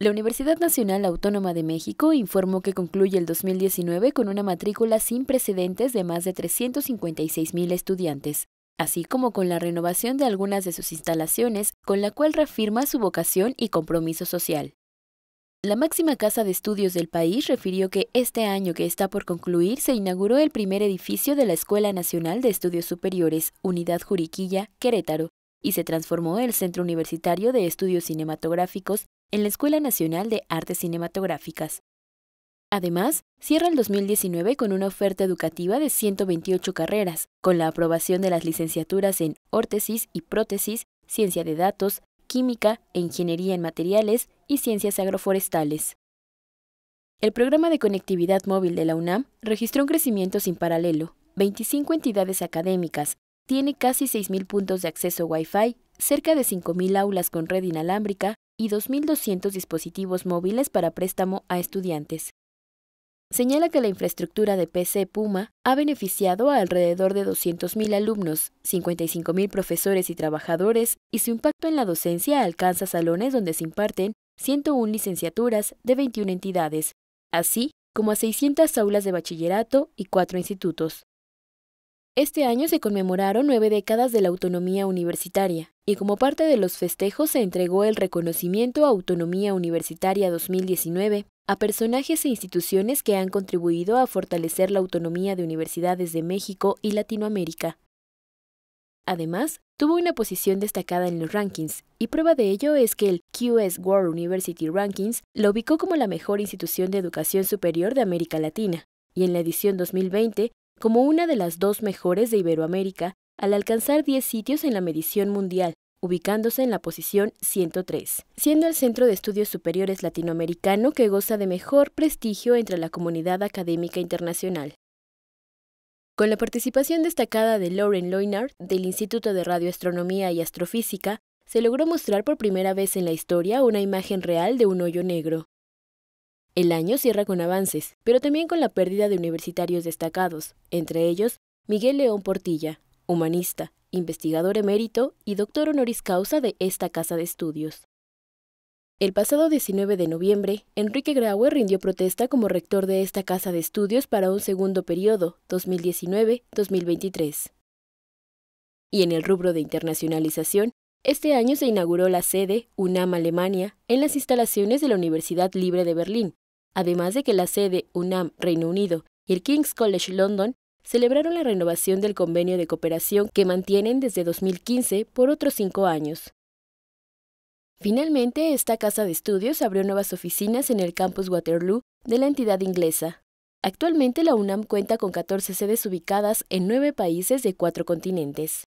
La Universidad Nacional Autónoma de México informó que concluye el 2019 con una matrícula sin precedentes de más de 356.000 estudiantes, así como con la renovación de algunas de sus instalaciones, con la cual reafirma su vocación y compromiso social. La máxima casa de estudios del país refirió que este año que está por concluir se inauguró el primer edificio de la Escuela Nacional de Estudios Superiores, Unidad Juriquilla, Querétaro, y se transformó el Centro Universitario de Estudios Cinematográficos en la Escuela Nacional de Artes Cinematográficas. Además, cierra el 2019 con una oferta educativa de 128 carreras, con la aprobación de las licenciaturas en órtesis y prótesis, ciencia de datos, química e ingeniería en materiales y ciencias agroforestales. El programa de conectividad móvil de la UNAM registró un crecimiento sin paralelo. 25 entidades académicas, tiene casi 6.000 puntos de acceso Wi-Fi, cerca de 5.000 aulas con red inalámbrica, y 2.200 dispositivos móviles para préstamo a estudiantes. Señala que la infraestructura de PC Puma ha beneficiado a alrededor de 200.000 alumnos, 55.000 profesores y trabajadores, y su impacto en la docencia alcanza salones donde se imparten 101 licenciaturas de 21 entidades, así como a 600 aulas de bachillerato y 4 institutos. Este año se conmemoraron nueve décadas de la autonomía universitaria y como parte de los festejos se entregó el reconocimiento a Autonomía Universitaria 2019 a personajes e instituciones que han contribuido a fortalecer la autonomía de universidades de México y Latinoamérica. Además, tuvo una posición destacada en los rankings, y prueba de ello es que el QS World University Rankings lo ubicó como la mejor institución de educación superior de América Latina, y en la edición 2020 como una de las dos mejores de Iberoamérica al alcanzar 10 sitios en la medición mundial, ubicándose en la posición 103, siendo el Centro de Estudios Superiores Latinoamericano que goza de mejor prestigio entre la comunidad académica internacional. Con la participación destacada de Lauren Leunard, del Instituto de Radioastronomía y Astrofísica, se logró mostrar por primera vez en la historia una imagen real de un hoyo negro. El año cierra con avances, pero también con la pérdida de universitarios destacados, entre ellos Miguel León Portilla, humanista, investigador emérito y doctor honoris causa de esta casa de estudios. El pasado 19 de noviembre, Enrique Grauer rindió protesta como rector de esta casa de estudios para un segundo periodo, 2019-2023. Y en el rubro de internacionalización, este año se inauguró la sede UNAM Alemania en las instalaciones de la Universidad Libre de Berlín, además de que la sede UNAM Reino Unido y el King's College London celebraron la renovación del convenio de cooperación que mantienen desde 2015 por otros cinco años. Finalmente, esta casa de estudios abrió nuevas oficinas en el campus Waterloo de la entidad inglesa. Actualmente la UNAM cuenta con 14 sedes ubicadas en nueve países de cuatro continentes.